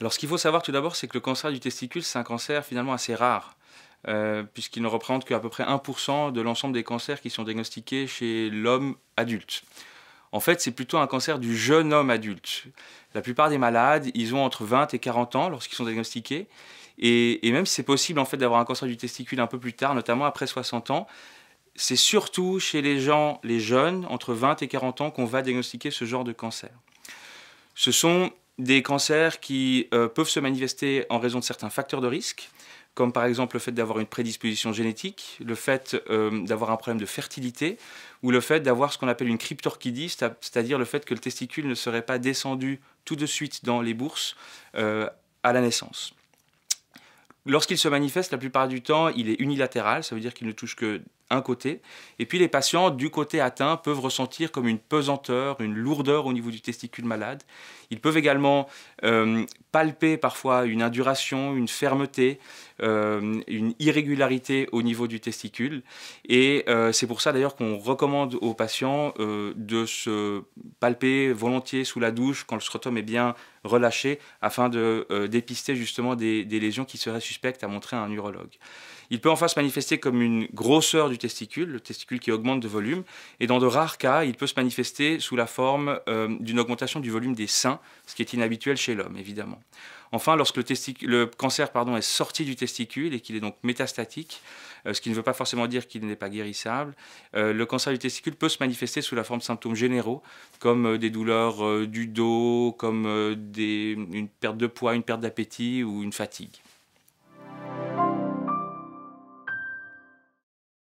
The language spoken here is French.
Alors ce qu'il faut savoir tout d'abord, c'est que le cancer du testicule, c'est un cancer finalement assez rare. Euh, puisqu'il ne représente qu'à peu près 1% de l'ensemble des cancers qui sont diagnostiqués chez l'homme adulte. En fait, c'est plutôt un cancer du jeune homme adulte. La plupart des malades, ils ont entre 20 et 40 ans lorsqu'ils sont diagnostiqués. Et, même si c'est possible en fait d'avoir un cancer du testicule un peu plus tard, notamment après 60 ans, c'est surtout chez les gens, les jeunes, entre 20 et 40 ans, qu'on va diagnostiquer ce genre de cancer. Ce sont des cancers qui euh, peuvent se manifester en raison de certains facteurs de risque, comme par exemple le fait d'avoir une prédisposition génétique, le fait euh, d'avoir un problème de fertilité, ou le fait d'avoir ce qu'on appelle une cryptorchidie, c'est-à-dire le fait que le testicule ne serait pas descendu tout de suite dans les bourses euh, à la naissance. Lorsqu'il se manifeste, la plupart du temps, il est unilatéral, ça veut dire qu'il ne touche que un côté. Et puis les patients du côté atteint peuvent ressentir comme une pesanteur, une lourdeur au niveau du testicule malade. Ils peuvent également euh, palper parfois une induration, une fermeté, euh, une irrégularité au niveau du testicule. Et euh, c'est pour ça d'ailleurs qu'on recommande aux patients de se palper volontiers sous la douche quand le scrotum est bien relâché afin de euh, dépister justement des, lésions qui seraient suspectes à montrer à un urologue. Il peut enfin se manifester comme une grosseur du testicule, le testicule qui augmente de volume, et dans de rares cas, il peut se manifester sous la forme euh, d'une augmentation du volume des seins, ce qui est inhabituel chez l'homme évidemment. Enfin, lorsque le, cancer est sorti du testicule et qu'il est donc métastatique, euh, ce qui ne veut pas forcément dire qu'il n'est pas guérissable, euh, le cancer du testicule peut se manifester sous la forme de symptômes généraux, comme euh, des douleurs du dos, comme une perte de poids, une perte d'appétit ou une fatigue.